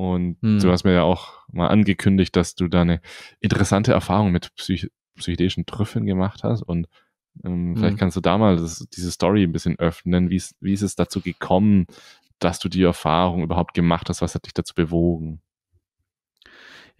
Und hm. du hast mir ja auch mal angekündigt, dass du da eine interessante Erfahrung mit psych psychedelischen Trüffeln gemacht hast. Und ähm, vielleicht hm. kannst du da mal das, diese Story ein bisschen öffnen. wie ist es dazu gekommen, dass du die Erfahrung überhaupt gemacht hast? Was hat dich dazu bewogen?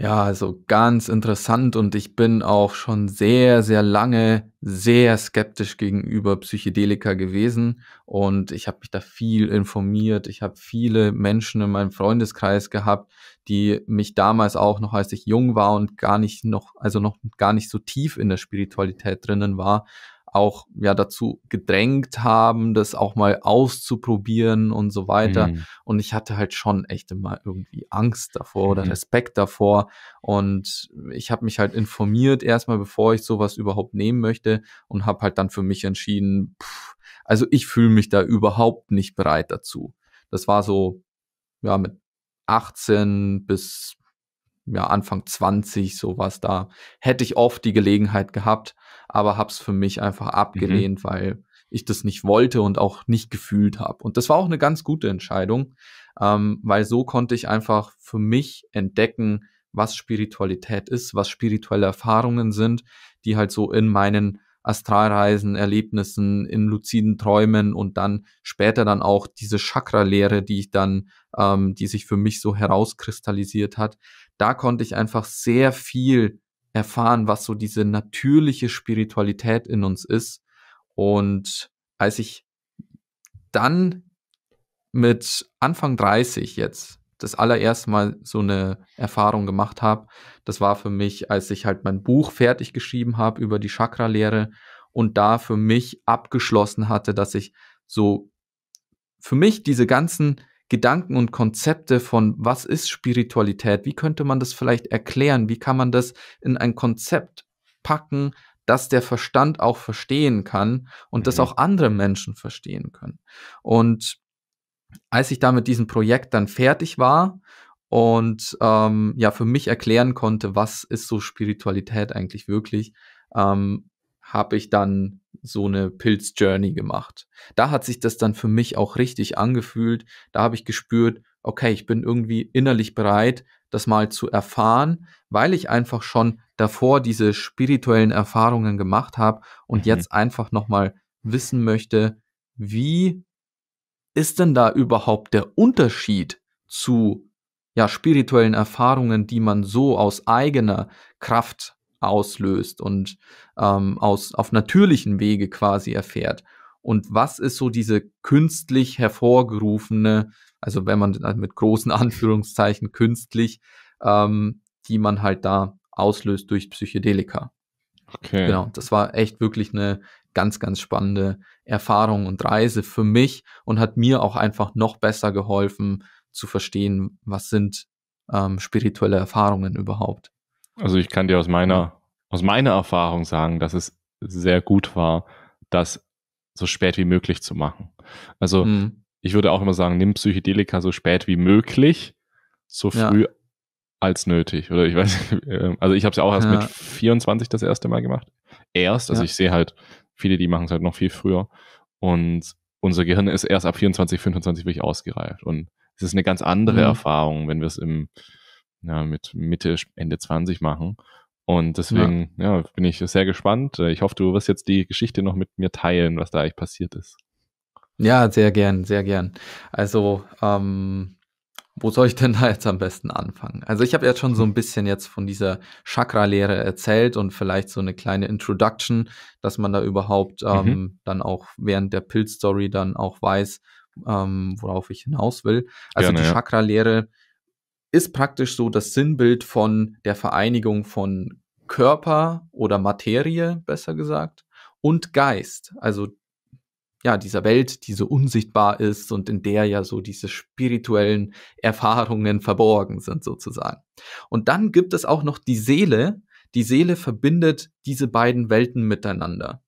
Ja, also ganz interessant und ich bin auch schon sehr, sehr lange sehr skeptisch gegenüber Psychedelika gewesen und ich habe mich da viel informiert. Ich habe viele Menschen in meinem Freundeskreis gehabt, die mich damals auch noch, als ich jung war und gar nicht noch, also noch gar nicht so tief in der Spiritualität drinnen war, auch ja dazu gedrängt haben, das auch mal auszuprobieren und so weiter. Mhm. Und ich hatte halt schon echt immer irgendwie Angst davor mhm. oder Respekt davor. Und ich habe mich halt informiert erstmal, bevor ich sowas überhaupt nehmen möchte und habe halt dann für mich entschieden, pff, also ich fühle mich da überhaupt nicht bereit dazu. Das war so, ja, mit 18 bis ja, Anfang 20, sowas, da hätte ich oft die Gelegenheit gehabt, aber hab's für mich einfach mhm. abgelehnt, mhm. weil ich das nicht wollte und auch nicht gefühlt habe. Und das war auch eine ganz gute Entscheidung, ähm, weil so konnte ich einfach für mich entdecken, was Spiritualität ist, was spirituelle Erfahrungen sind, die halt so in meinen Astralreisen, Erlebnissen, in luziden Träumen und dann später dann auch diese Chakra-Lehre, die ich dann, ähm, die sich für mich so herauskristallisiert hat, da konnte ich einfach sehr viel erfahren, was so diese natürliche Spiritualität in uns ist. Und als ich dann mit Anfang 30 jetzt das allererste Mal so eine Erfahrung gemacht habe, das war für mich, als ich halt mein Buch fertig geschrieben habe über die Chakra-Lehre und da für mich abgeschlossen hatte, dass ich so für mich diese ganzen Gedanken und Konzepte von, was ist Spiritualität? Wie könnte man das vielleicht erklären? Wie kann man das in ein Konzept packen, dass der Verstand auch verstehen kann und mhm. dass auch andere Menschen verstehen können? Und als ich da mit diesem Projekt dann fertig war und ähm, ja für mich erklären konnte, was ist so Spiritualität eigentlich wirklich, ähm, habe ich dann so eine Pilz-Journey gemacht. Da hat sich das dann für mich auch richtig angefühlt. Da habe ich gespürt, okay, ich bin irgendwie innerlich bereit, das mal zu erfahren, weil ich einfach schon davor diese spirituellen Erfahrungen gemacht habe und mhm. jetzt einfach nochmal wissen möchte, wie ist denn da überhaupt der Unterschied zu ja, spirituellen Erfahrungen, die man so aus eigener Kraft auslöst und ähm, aus, auf natürlichen Wege quasi erfährt. Und was ist so diese künstlich hervorgerufene, also wenn man mit großen Anführungszeichen künstlich, ähm, die man halt da auslöst durch Psychedelika. Okay. Genau, das war echt wirklich eine ganz, ganz spannende Erfahrung und Reise für mich und hat mir auch einfach noch besser geholfen zu verstehen, was sind ähm, spirituelle Erfahrungen überhaupt. Also ich kann dir aus meiner, mhm. aus meiner Erfahrung sagen, dass es sehr gut war, das so spät wie möglich zu machen. Also mhm. ich würde auch immer sagen, nimm Psychedelika so spät wie möglich, so früh ja. als nötig. Oder ich weiß, ähm, also ich habe es ja auch erst ja. mit 24 das erste Mal gemacht. Erst, also ja. ich sehe halt viele, die machen es halt noch viel früher. Und unser Gehirn ist erst ab 24, 25 wirklich ausgereift. Und es ist eine ganz andere mhm. Erfahrung, wenn wir es im ja, mit Mitte, Ende 20 machen. Und deswegen ja. ja. bin ich sehr gespannt. Äh, ich hoffe, du wirst jetzt die Geschichte noch mit mir teilen, was da eigentlich passiert ist. Ja, sehr gern, sehr gern. Also, ähm, wo soll ich denn da jetzt am besten anfangen? Also ich habe jetzt schon so ein mhm. bisschen jetzt von dieser Chakra-Lehre erzählt und vielleicht so eine kleine Introduction, dass man da überhaupt ähm, mhm. dann auch während der Pilz-Story dann auch weiß, ähm, worauf ich hinaus will. Also Gerne, die Chakra-Lehre ist praktisch so das Sinnbild von der Vereinigung von Körper oder Materie, besser gesagt, und Geist. Also ja, dieser Welt, die so unsichtbar ist und in der ja so diese spirituellen Erfahrungen verborgen sind sozusagen. Und dann gibt es auch noch die Seele. Die Seele verbindet diese beiden Welten miteinander.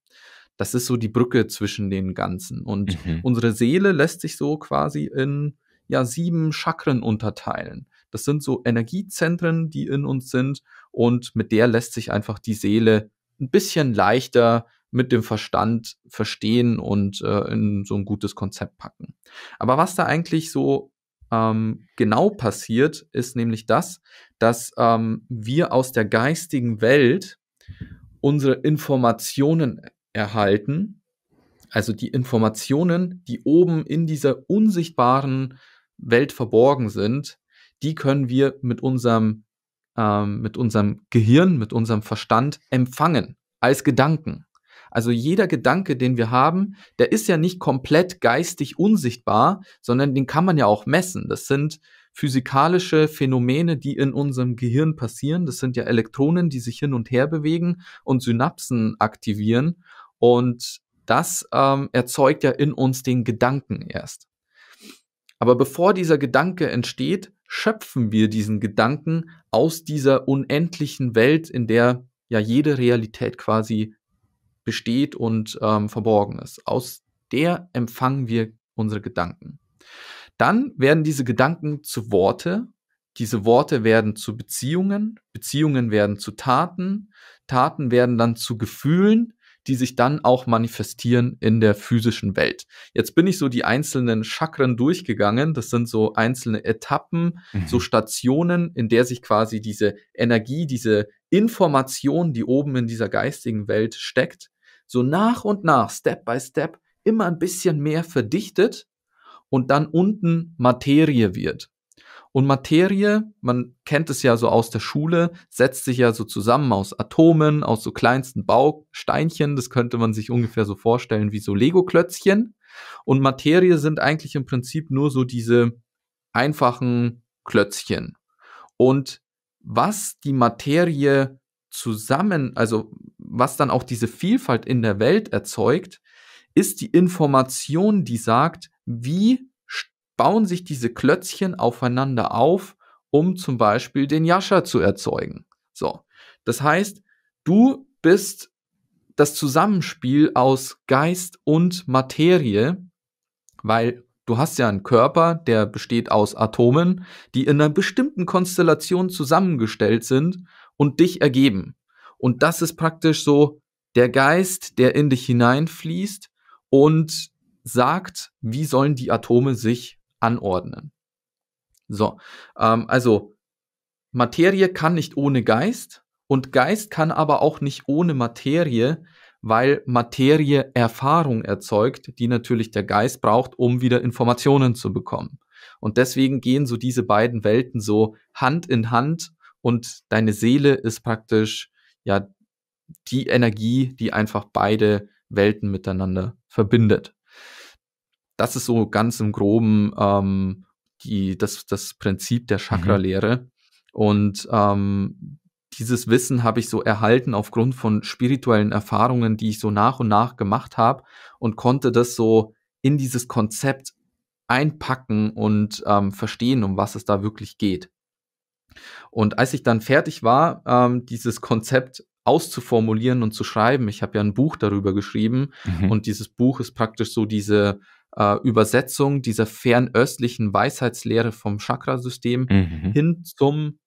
Das ist so die Brücke zwischen den Ganzen. Und mhm. unsere Seele lässt sich so quasi in ja, sieben Chakren unterteilen. Das sind so Energiezentren, die in uns sind und mit der lässt sich einfach die Seele ein bisschen leichter mit dem Verstand verstehen und äh, in so ein gutes Konzept packen. Aber was da eigentlich so ähm, genau passiert, ist nämlich das, dass ähm, wir aus der geistigen Welt unsere Informationen erhalten, also die Informationen, die oben in dieser unsichtbaren Welt verborgen sind, die können wir mit unserem, ähm, mit unserem Gehirn, mit unserem Verstand empfangen als Gedanken. Also jeder Gedanke, den wir haben, der ist ja nicht komplett geistig unsichtbar, sondern den kann man ja auch messen. Das sind physikalische Phänomene, die in unserem Gehirn passieren. Das sind ja Elektronen, die sich hin und her bewegen und Synapsen aktivieren. Und das ähm, erzeugt ja in uns den Gedanken erst. Aber bevor dieser Gedanke entsteht, schöpfen wir diesen Gedanken aus dieser unendlichen Welt, in der ja jede Realität quasi besteht und ähm, verborgen ist. Aus der empfangen wir unsere Gedanken. Dann werden diese Gedanken zu Worte, diese Worte werden zu Beziehungen, Beziehungen werden zu Taten, Taten werden dann zu Gefühlen, die sich dann auch manifestieren in der physischen Welt. Jetzt bin ich so die einzelnen Chakren durchgegangen. Das sind so einzelne Etappen, mhm. so Stationen, in der sich quasi diese Energie, diese Information, die oben in dieser geistigen Welt steckt, so nach und nach, Step by Step, immer ein bisschen mehr verdichtet und dann unten Materie wird. Und Materie, man kennt es ja so aus der Schule, setzt sich ja so zusammen aus Atomen, aus so kleinsten Bausteinchen. Das könnte man sich ungefähr so vorstellen wie so Lego-Klötzchen. Und Materie sind eigentlich im Prinzip nur so diese einfachen Klötzchen. Und was die Materie zusammen, also was dann auch diese Vielfalt in der Welt erzeugt, ist die Information, die sagt, wie bauen sich diese Klötzchen aufeinander auf, um zum Beispiel den Yasha zu erzeugen. So. Das heißt, du bist das Zusammenspiel aus Geist und Materie, weil du hast ja einen Körper, der besteht aus Atomen, die in einer bestimmten Konstellation zusammengestellt sind und dich ergeben. Und das ist praktisch so der Geist, der in dich hineinfließt und sagt, wie sollen die Atome sich anordnen. So, ähm, also Materie kann nicht ohne Geist und Geist kann aber auch nicht ohne Materie, weil Materie Erfahrung erzeugt, die natürlich der Geist braucht, um wieder Informationen zu bekommen. Und deswegen gehen so diese beiden Welten so Hand in Hand und deine Seele ist praktisch ja die Energie, die einfach beide Welten miteinander verbindet. Das ist so ganz im Groben ähm, die, das, das Prinzip der mhm. Chakra-Lehre. Mhm. Und ähm, dieses Wissen habe ich so erhalten aufgrund von spirituellen Erfahrungen, die ich so nach und nach gemacht habe und konnte das so in dieses Konzept einpacken und ähm, verstehen, um was es da wirklich geht. Und als ich dann fertig war, ähm, dieses Konzept auszuformulieren und zu schreiben, ich habe ja ein Buch darüber geschrieben mhm. und dieses Buch ist praktisch so diese äh, Übersetzung dieser fernöstlichen Weisheitslehre vom Chakrasystem mhm. hin zum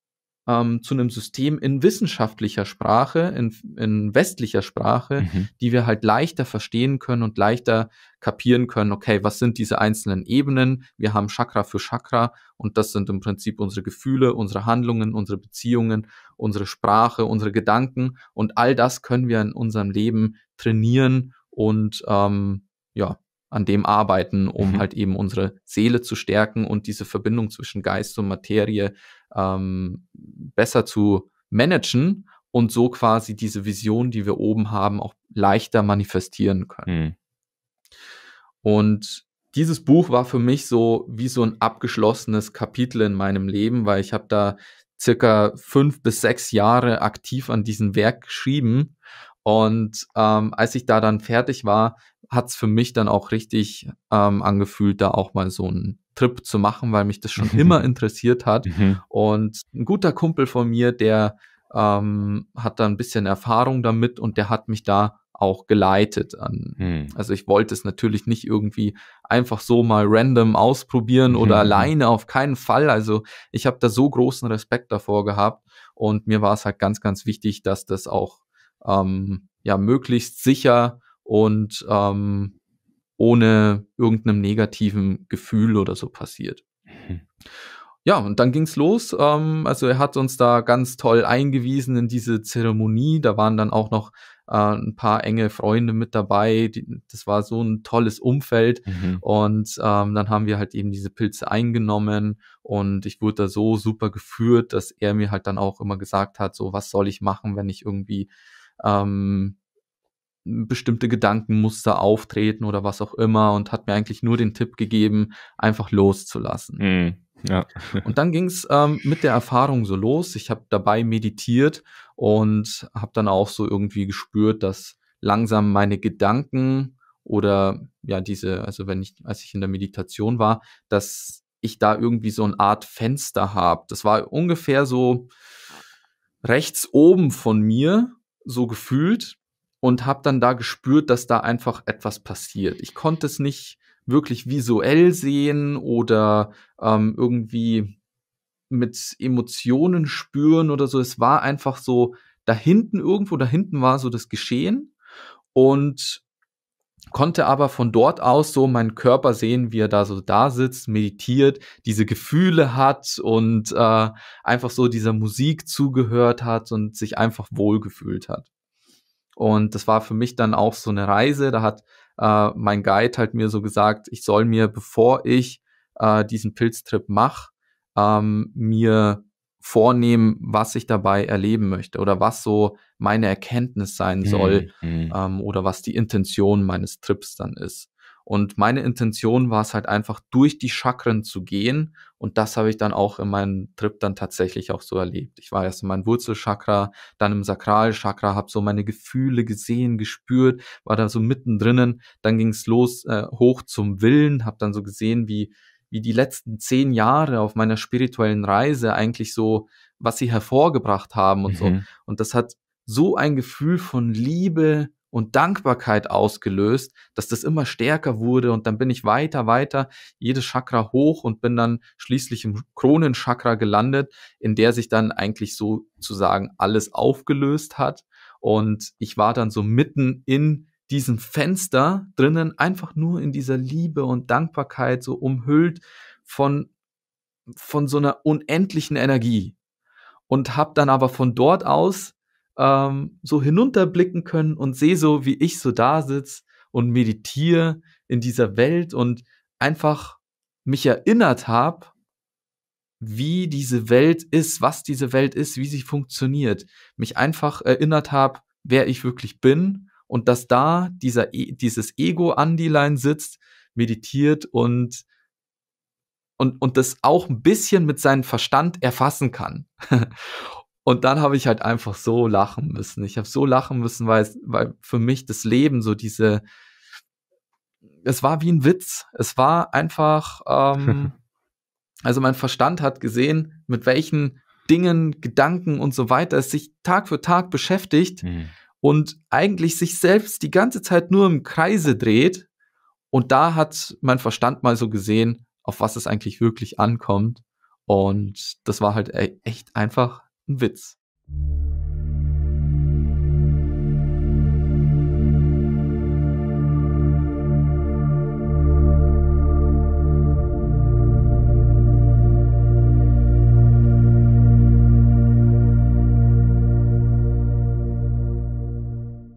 ähm, zu einem System in wissenschaftlicher Sprache, in, in westlicher Sprache, mhm. die wir halt leichter verstehen können und leichter kapieren können, okay, was sind diese einzelnen Ebenen? Wir haben Chakra für Chakra und das sind im Prinzip unsere Gefühle, unsere Handlungen, unsere Beziehungen, unsere Sprache, unsere Gedanken und all das können wir in unserem Leben trainieren und ähm, ja, an dem arbeiten, um mhm. halt eben unsere Seele zu stärken und diese Verbindung zwischen Geist und Materie ähm, besser zu managen und so quasi diese Vision, die wir oben haben, auch leichter manifestieren können. Mhm. Und dieses Buch war für mich so wie so ein abgeschlossenes Kapitel in meinem Leben, weil ich habe da circa fünf bis sechs Jahre aktiv an diesem Werk geschrieben und ähm, als ich da dann fertig war, hat es für mich dann auch richtig ähm, angefühlt, da auch mal so einen Trip zu machen, weil mich das schon immer interessiert hat. Mhm. und ein guter Kumpel von mir, der ähm, hat da ein bisschen Erfahrung damit und der hat mich da auch geleitet an. Mhm. Also ich wollte es natürlich nicht irgendwie einfach so mal random ausprobieren mhm. oder alleine, auf keinen Fall. Also ich habe da so großen Respekt davor gehabt und mir war es halt ganz, ganz wichtig, dass das auch ähm, ja, möglichst sicher und ähm, ohne irgendeinem negativen Gefühl oder so passiert. Mhm. Ja, und dann ging's los. Ähm, also er hat uns da ganz toll eingewiesen in diese Zeremonie. Da waren dann auch noch äh, ein paar enge Freunde mit dabei. Die, das war so ein tolles Umfeld. Mhm. Und ähm, dann haben wir halt eben diese Pilze eingenommen und ich wurde da so super geführt, dass er mir halt dann auch immer gesagt hat, so was soll ich machen, wenn ich irgendwie ähm, bestimmte Gedankenmuster auftreten oder was auch immer und hat mir eigentlich nur den Tipp gegeben, einfach loszulassen. Mhm. Ja. und dann ging es ähm, mit der Erfahrung so los. Ich habe dabei meditiert und habe dann auch so irgendwie gespürt, dass langsam meine Gedanken oder ja diese, also wenn ich, als ich in der Meditation war, dass ich da irgendwie so eine Art Fenster habe. Das war ungefähr so rechts oben von mir so gefühlt und habe dann da gespürt, dass da einfach etwas passiert. Ich konnte es nicht wirklich visuell sehen oder ähm, irgendwie mit Emotionen spüren oder so. Es war einfach so da hinten irgendwo, da hinten war so das Geschehen und konnte aber von dort aus so meinen Körper sehen, wie er da so da sitzt, meditiert, diese Gefühle hat und äh, einfach so dieser Musik zugehört hat und sich einfach wohlgefühlt hat. Und das war für mich dann auch so eine Reise. Da hat äh, mein Guide halt mir so gesagt, ich soll mir, bevor ich äh, diesen Pilztrip mache, ähm, mir vornehmen, was ich dabei erleben möchte oder was so meine Erkenntnis sein soll mhm, mhm. ähm, oder was die Intention meines Trips dann ist. Und meine Intention war es halt einfach, durch die Chakren zu gehen. Und das habe ich dann auch in meinem Trip dann tatsächlich auch so erlebt. Ich war erst in meinem Wurzelchakra, dann im Sakralchakra, habe so meine Gefühle gesehen, gespürt, war da so mittendrin. Dann ging es los äh, hoch zum Willen, habe dann so gesehen, wie wie die letzten zehn Jahre auf meiner spirituellen Reise eigentlich so, was sie hervorgebracht haben und mhm. so. Und das hat so ein Gefühl von Liebe und Dankbarkeit ausgelöst, dass das immer stärker wurde und dann bin ich weiter, weiter, jedes Chakra hoch und bin dann schließlich im Kronenchakra gelandet, in der sich dann eigentlich sozusagen alles aufgelöst hat und ich war dann so mitten in diesem Fenster drinnen einfach nur in dieser Liebe und Dankbarkeit so umhüllt von, von so einer unendlichen Energie. Und habe dann aber von dort aus ähm, so hinunterblicken können und sehe so, wie ich so da sitze und meditiere in dieser Welt und einfach mich erinnert habe, wie diese Welt ist, was diese Welt ist, wie sie funktioniert. Mich einfach erinnert habe, wer ich wirklich bin und dass da dieser, e, dieses Ego an die Line sitzt, meditiert und, und, und das auch ein bisschen mit seinem Verstand erfassen kann. und dann habe ich halt einfach so lachen müssen. Ich habe so lachen müssen, weil, weil für mich das Leben so diese, es war wie ein Witz. Es war einfach, ähm, also mein Verstand hat gesehen, mit welchen Dingen, Gedanken und so weiter es sich Tag für Tag beschäftigt. Mhm und eigentlich sich selbst die ganze Zeit nur im Kreise dreht. Und da hat mein Verstand mal so gesehen, auf was es eigentlich wirklich ankommt. Und das war halt e-, echt einfach ein Witz.